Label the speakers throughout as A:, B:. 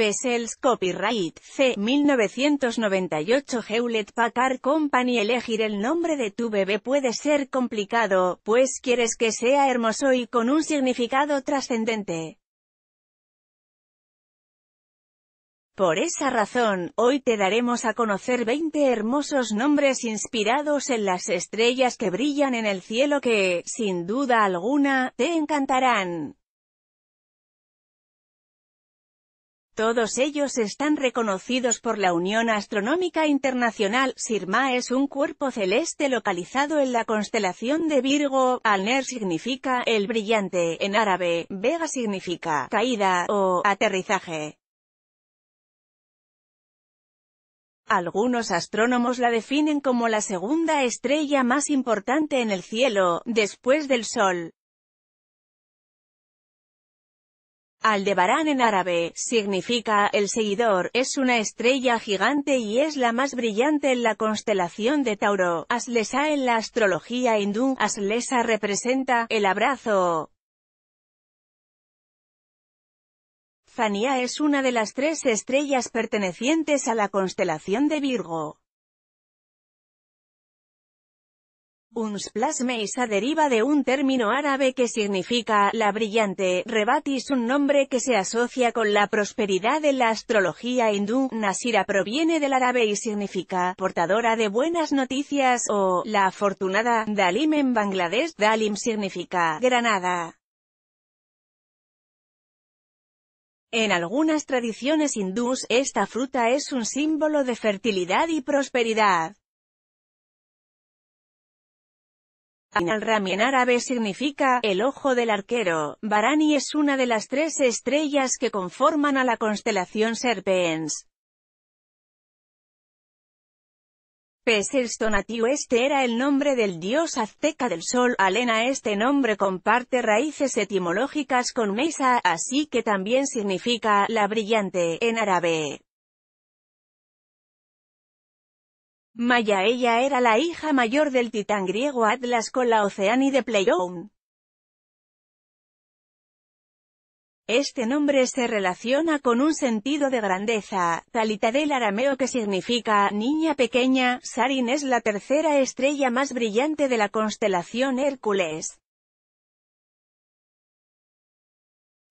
A: Specials Copyright C. 1998 Hewlett Packard Company Elegir el nombre de tu bebé puede ser complicado, pues quieres que sea hermoso y con un significado trascendente. Por esa razón, hoy te daremos a conocer 20 hermosos nombres inspirados en las estrellas que brillan en el cielo que, sin duda alguna, te encantarán. Todos ellos están reconocidos por la Unión Astronómica Internacional. Sirma es un cuerpo celeste localizado en la constelación de Virgo. Alner significa el brillante, en árabe, Vega significa caída o aterrizaje. Algunos astrónomos la definen como la segunda estrella más importante en el cielo, después del Sol. Aldebarán en árabe, significa, el seguidor, es una estrella gigante y es la más brillante en la constelación de Tauro. Aslesa en la astrología hindú, Aslesa representa, el abrazo. Fania es una de las tres estrellas pertenecientes a la constelación de Virgo. Un splasmeisa deriva de un término árabe que significa la brillante. Rebatis un nombre que se asocia con la prosperidad de la astrología hindú. Nasira proviene del árabe y significa portadora de buenas noticias o la afortunada. Dalim en bangladés, Dalim significa granada. En algunas tradiciones hindús, esta fruta es un símbolo de fertilidad y prosperidad. Al-Rami en árabe significa «el ojo del arquero». Barani es una de las tres estrellas que conforman a la constelación Serpens. Peselstonatiu este era el nombre del dios azteca del sol. Alena este nombre comparte raíces etimológicas con Mesa, así que también significa «la brillante» en árabe. Maya ella era la hija mayor del titán griego Atlas con la Oceani de Pleioun. Este nombre se relaciona con un sentido de grandeza, talita del arameo que significa niña pequeña, Sarin es la tercera estrella más brillante de la constelación Hércules.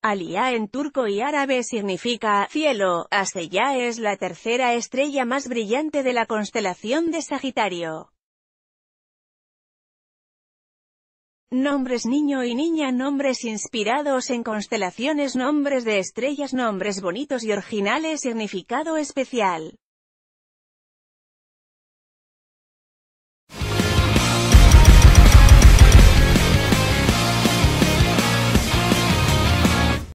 A: Aliyah en turco y árabe significa cielo, ya es la tercera estrella más brillante de la constelación de Sagitario. Nombres niño y niña Nombres inspirados en constelaciones Nombres de estrellas Nombres bonitos y originales Significado especial